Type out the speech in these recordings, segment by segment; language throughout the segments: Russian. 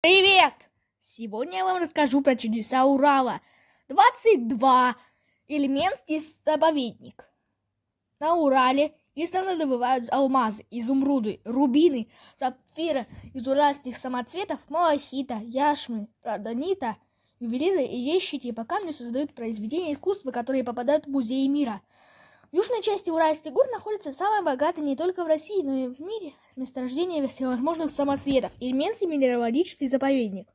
Привет! Сегодня я вам расскажу про чудеса Урала. 22 элемент из заповедник. На Урале истинно добывают алмазы, изумруды, рубины, сапфиры из уральских самоцветов, малахита, яшмы, радонита, ювелиры и вещи по камню создают произведения искусства, которые попадают в музеи мира – в южной части Уральских гор находится самое богатое не только в России, но и в мире месторождение всевозможных самоцветов – Ильменский минералогический заповедник.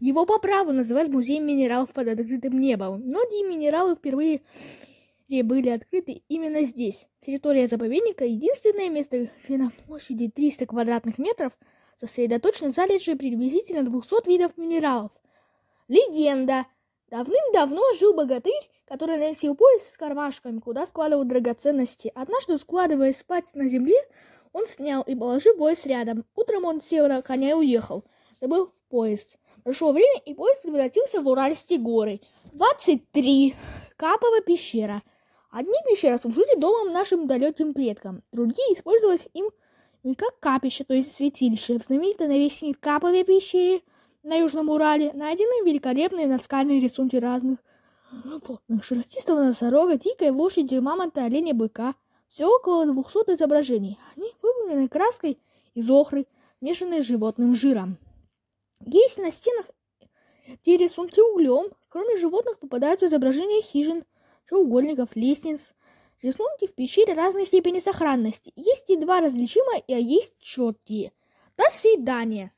Его по праву называют музеем минералов под открытым небом. Многие минералы впервые были открыты именно здесь. Территория заповедника – единственное место, где на площади 300 квадратных метров сосредоточены залежи приблизительно 200 видов минералов. Легенда – Давным-давно жил богатырь, который носил пояс с кармашками, куда складывал драгоценности. Однажды, складывая спать на земле, он снял и положил пояс рядом. Утром он сел на коня и уехал. Это был поезд. Прошло время, и поезд превратился в Уральские горы. 23. Капова пещера. Одни пещеры служили домом нашим далеким предкам, другие использовались им не как капище, то есть святилище. В на весь мир Капове пещере – на Южном Урале найдены великолепные наскальные рисунки разных животных. Шерстистого носорога, дикой лошади, мамонта, оленя, быка. Все около 200 изображений. Они выполнены краской из охры, смешанной с животным жиром. Есть на стенах те рисунки углем. Кроме животных попадаются изображения хижин, треугольников, лестниц. Рисунки в пещере разной степени сохранности. Есть и два различимые, а есть четкие. До свидания!